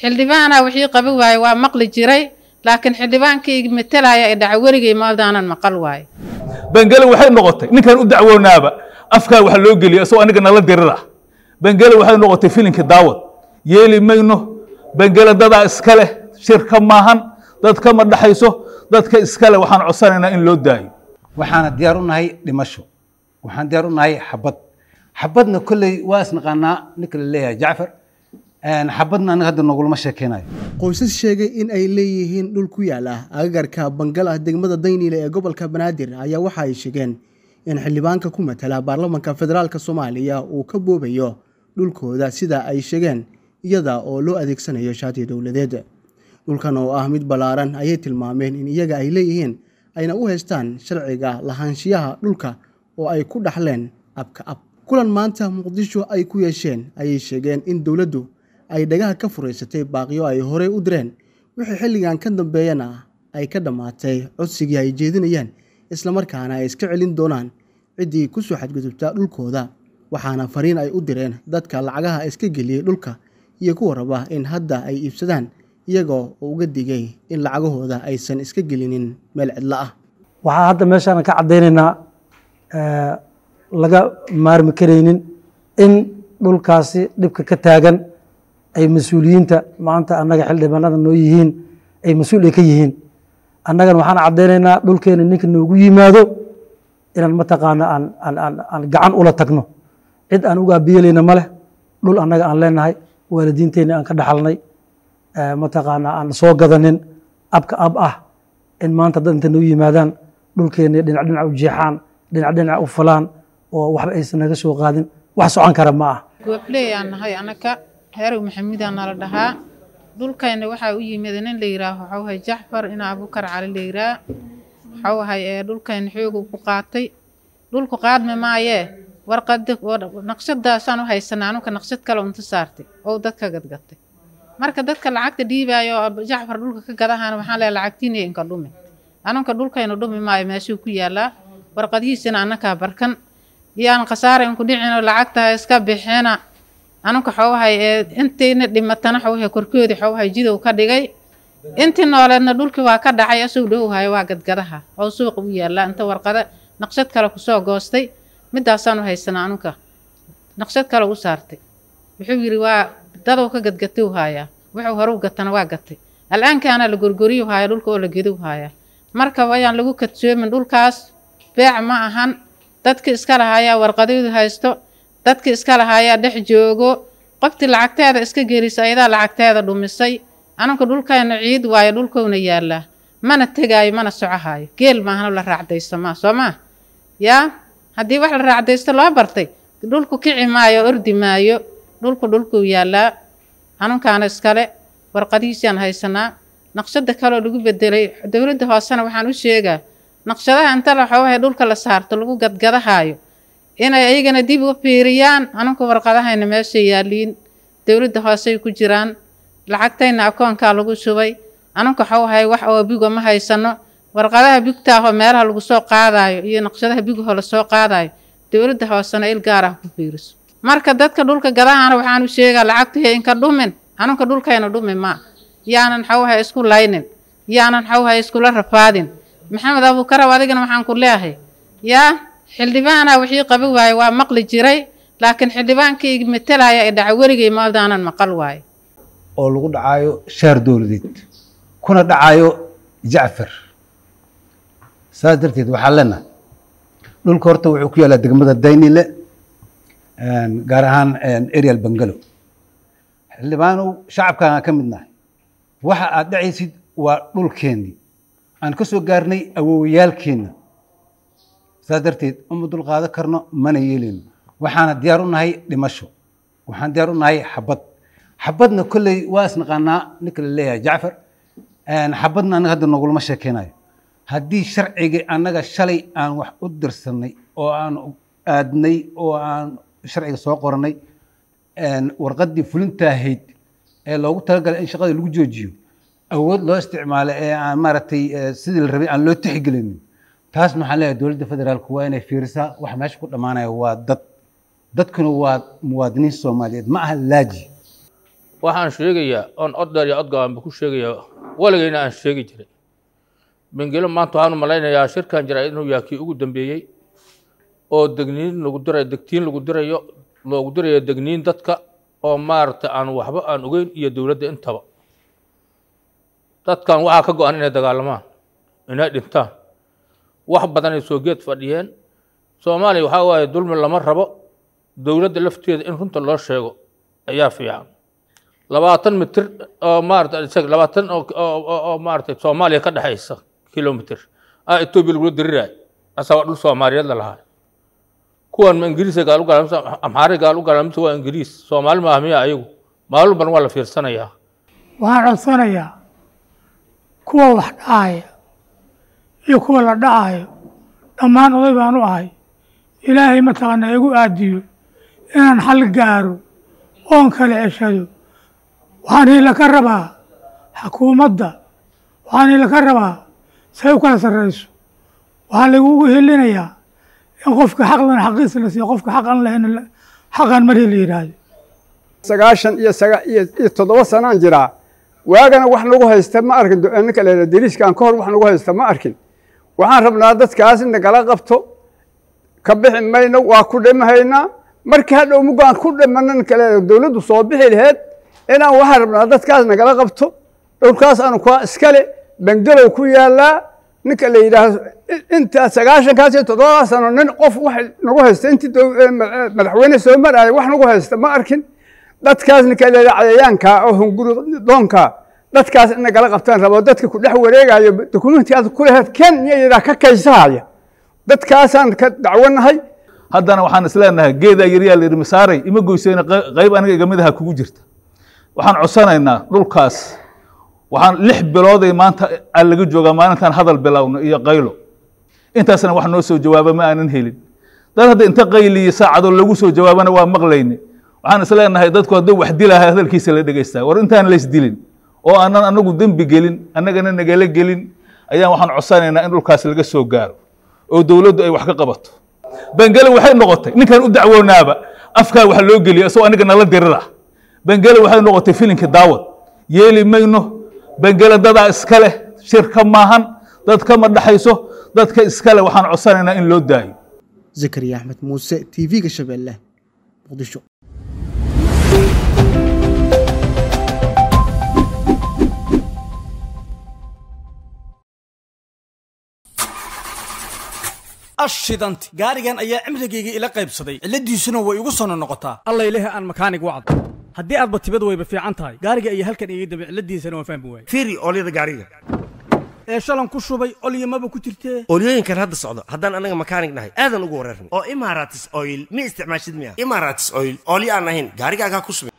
xildhibaana wixii qabi waaye waa maqli jiray laakiin xildhibaankii matelaya ee dhaca werigay maaldaanan maqal waaye bangalan waxay noqotay ninkaan u dacwoonaaba afkaa wax loo geliya isagoo aniga nala dirira bangalan waxay noqotay filinka daawad yeeli mayno bangalan dadaa iska leh shirka maahan dad kama dhaxayso dadka iskale waxaan codsanaynaa in loo daayo waxaana diyaar u nahay dhimasho waxaan diyaar u nahay xabad xabadna kolley waa isnaqaanaa ninka la leeyahay jacfar xabadna aniga hadda nogulama sheekeynayo qoysas sheegay in ay leeyihiin dhul ku yaala ah, agagarka bangalah degmada dayniile ee gobolka banaadir ayaa waxa ay sheegeen in xildhibaanka ku matala baarlamanka federaalka soomaaliya uu ka boobayo dhulkooda sida ay sheegeen iyada oo loo adeegsanayo shaati dowladeed dhulkan oo ah mid ballaaran ayay tilmaameen in iyaga ay leeyihiin ayna u haystaan sharciga lahaanshiyaha dhulka oo ay ku dhaxleen abka ab kulan maanta muqdisho ay ku yeesheen ayay sheegeen in dowladdu ay dhagaha ka furaysatay baaqyo ay horey u direen wixii xilligan ka dambeeyana ay ka dhammaatay codsigii ay jeedinayeen islamarkaana ay iska celin doonaan ciddii ku soo xadgudubtaa dhulkooda waxaana fariin ay u direen dadka lacagaha iska geliyey dhulka iyo kuwa raba in hadda ay iibsadaan iyagoo uga digay in lacagahooda aysan iska gelinin meel cidlo ah waxaa hadda meeshaan ka caddaynaynaa eh, laga maarmi karaynin in dhulkaasi dhibka ka taagan ay mas-uuliyiinta maanta annaga xildhibaanada noo yihiin ay mas-uul ay ka yihiin annagan waxaan caddaynaynaa dhulkeena ninka noogu yimaado inaan mataqaana aan gacan ula tagno cid aan uga abiyelayna ma leh dhul annaga aan leenahay waalidiinteenni aan ka dhaxalnay eh, mataqaana aan soo gadanin abka ab ah in maanta dad inta noo yimaadaan dhulkeena dhinac dhinac u jeexaan dhinac dhinac u falaan oo waxba aysan naga soo qaadin wax socon kara ma ah gobleeyaan nahay anaka heerow maxamuudaa nala dhahaa dhulkayna waxaa u yimid nin la yiraaho waxau ahay jaxfar ina abukar cali la yiraa waxau ahay eh, dhulkayna xoogu ku qaatay dhulku qaadmi maayee warqadi naqshadaasaan u haysanaa anunka naqshad kale unta saartay oo dadka gadgatay marka dadka lacagta dhiibaayo ah, jaxfar dhulka ka gadahan waxaan leeya lacagtiina inka dhumi anunka dhulkayna dhumi maayo meeshuu ku yaalaa warqadhiisina annakaa barkan iyo khasaara inku dhicinoo lacagtaha iska bixina anunka xoogahay ee intiina dhimatana xoogahay korkoodii xoogahay jidow ka dhigay intii nooleedna dhulkii waa ka dhacay asuu dhowhayo waa gadgadaha oo suuqa u yaallaa inta warqada naqshad kale kusoo goostay midaasaanu haysanaa anunka naqshad kale u saartay wuxuu yidhi waa dadow ka gadgatow haayaa wuxuu horuu gatana waa gatay al la gorgoriyu haaya dhulka oo la gedow haayaa marka wayaan lagu kadsoomin dhulkaas beec ma ahan dadkii iska lahaayaa warqadaydu haysto dadkii iska lahaayaa dhex joogo qoftii lacagteeda iska gelisa ayadaa lacagteeda dhumisay ananku dhulkayna ciid waayo dhulkowna yaallaa mana tegaayo mana socahaayo geel maahano la raacdaysto raacdaysamaa soo maa yaa haddii wax la raacdaysto loo bartay dhulku kici maayo ordi maayo dhulku dhulkuu yaallaa anunkaana iskale warqadihiisaan haysanaa naqshada kaloo lagu bedelay dowladda hoosena waxaan u sheegaa naqshadaha inta la laxoogahay dhulka la saarto lagu gadgadahaayo inay ayagana dib u fiiriyaan anunka warqadahayna meesha yaaliin dowladda hoosey ku jiraan lacagtayna akoonkaa lagu shubay anunka waxau ahay wax oo bigo ma haysano warqadaha bigtaaho meelaha lagu soo qaadaayo iyo naqshadaha bigaho la soo qaadaayo dowladda hoosena il gaar ah ku fiiriso marka dadka dhulka gadahana waxaan u sheegaa lacagtuhe inka dhumin anunka dhulkayna dhumi maa yaanan waxauahay isku laynin yaanan waxauahay iskula rafaadin maxamed abuukaraw adigana waxaan ku leehay yaa xildhibaana wixii qabi waaye waa maqli jiray laakiin xildhibaankii matalaya ee dhaca weligay maaldaanan maqal waaye oo lagu dhacaayo shaar dowladeed kuna dhacaayo jacfar saas darteed waxaa leenahay dhulka horta wuxuu ku yaalaa degmada daynile gaar ahaan arial bangalo xildhibaanow shacabkaana ka midnahay waxa aad dhacaysid waa dhulkeennii aan ka soo gaarnay awoowayaalkeenna saas darteed uma dulqaadan karno mana yeelino waxaana diyaar u nahay dhimasho waxaan diyaar u nahay xabad xabadna kolley waa isnaqaanaa ninka la leeyahay jacfar xabadna anaga hadda nogulama sheekeynayo haddii sharcigii annaga shalay aan wax u dirsanay oo aan aadnay oo aan sharciga soo qorannay warqaddii fulinta ahayd ee loogu talagalay in shaqada lagu joojiyo awood loo isticmaalo ee aan maaragtay sidii la rabay aan loo tixgelinin taas maxaan leeyahay dowladda federaalku waa inay fiirisaa waxa meesha ku dhammaanaya waa dad dadkuna waa muwaadiniin soomaaliyeed ma aha laaji waxaan sheegayaa oon oddeer iyo odgabanba ku sheegayaa waligayna aan sheegi jiray bengelo maanta waxaan u shirkan jiraa inuu yaha kii ugu dambeeyey oo degniin lagu dirayo degtiin lagu dirayo loogu dirayo degniin dadka oo maaragta aan waxba aan ogeyn iyo dowladda intaba dadkan waxaa ka go-an inay dagaalamaan inay dhintaan wax badanay soo geed fadhiyeen soomaaliya waxaa waaye dulmi lama rabo dowladda lafteeda in runta loo sheego ayaa fiican labaatan mitir oo maarata labaatan oo maarata soomaaliya ka dhexaysa kilomitr ah etoobiya lagula diriraay asaa dhul soomaaliyeed la lahaa kuwan ma ingiriisa gaal ugalamisa amxaari gaal u gaalamisa waa ingiriis soomaali maaha miya ayagu maalin badan waa la fiirsanayaa waxaan codsanayaa kuwa wax dhahaya iyo kuwa la dhacaayo dhammaan oday baan u ahay ilaahay mataqaanaa igu aadiyo inaan xal gaaro oon kala ceshado waxaan hila ka rabaa xukuumadda waxaan hila ka rabaa say u kala sarrayso waxaa lagugu helinayaa in qofka xaqlan xaqiis la siiyo qofka xaq aan lahayn xaqaan mari la yidhaahdo sagaashan iyo saga iyo toddoba sanaan jiraa waagana wax nagu haysta ma arkin ninka la yidhaha deriiskaan ka hor wax nagu haysta ma arkin waxaan rabnaa dadkaas nagala qabto ka bixi mayno waa ku dhimahaynaa markii hadhow mugaan ku dhimanan kale dowladdu soo bixi laheed inaan waxaan rabnaa dadkaas nagala qabto dhowrkaas aanu kuwaa iskale bangalow ku yaallaa ninka la yidhaahdo intaa sagaashankaas iyo toddobadaa sano nin qof wax nagu haysta intii eh, eh, madaxweyne soo maraaya wax nagu haysta ma arkin dadkaas ninka la yidhaha cayayaanka oo hunguri doonka dadkaas ina gala qabtaan rabo dadka ku dhex wareegaayo dokumenti aad ku laheed kenyayada ka kaysahaya dadkaasaan ka dacwanahay haddana waxaan isleenahay geedaa yaryaa la yihi ima goysayna qayb aniga igamid aha kugu jirta waxaan codsanaynaa dhulkaas waxaan lix bilooday maanta aan laga joogaa maalintaan hadal bilowno iyo qaylo intaasna wax noo soo jawaaba ma aanan helin dad hadda inta qayliye saacadoo lagu soo jawaabana waa maqlayne waxaan isleenahay dadku hadduu wax dilaha hadalkiisa la dhegeystaa war intaan lays dilin oo aanan anagu dembi gelin annagana nagala gelin ayaan waxaan codsanaynaa in dhulkaas laga soo gaaro oo dowladdu ay wax ka qabato bangele waxay noqotay ninkaan u dacwoonaaba afkaa wax loo geliya isagoo aniga nala dirira bangele waxay noqotay filinka daawad yeeli mayno bangele dadaa iska leh shirka maahan dad kama dhaxayso dadka iskale waxaan codsanaynaa in loo daayo zakariya axmed muuse t v-ga shabeelle muqdisho ashidanti gaarigan ayaa cimrigayga ila qaybsaday cilladiisuna way igu sono noqotaa allayleh aan makaanig wacdo haddii aadba tibad wayba fiican tahay gaariga ayaa halkan iga dambe cilladiisana waan fahmi waayey fiiri oolyada gaariga ee shalan ku shubay maba ku jirtee olyooyinkan hadda socdo haddaan annaga makaanig nahay aadan ugu wareerna oo imaratis oil mi isticmaashid miya imaratis oil olyo aan ahayn gaarigaagaa ku shubay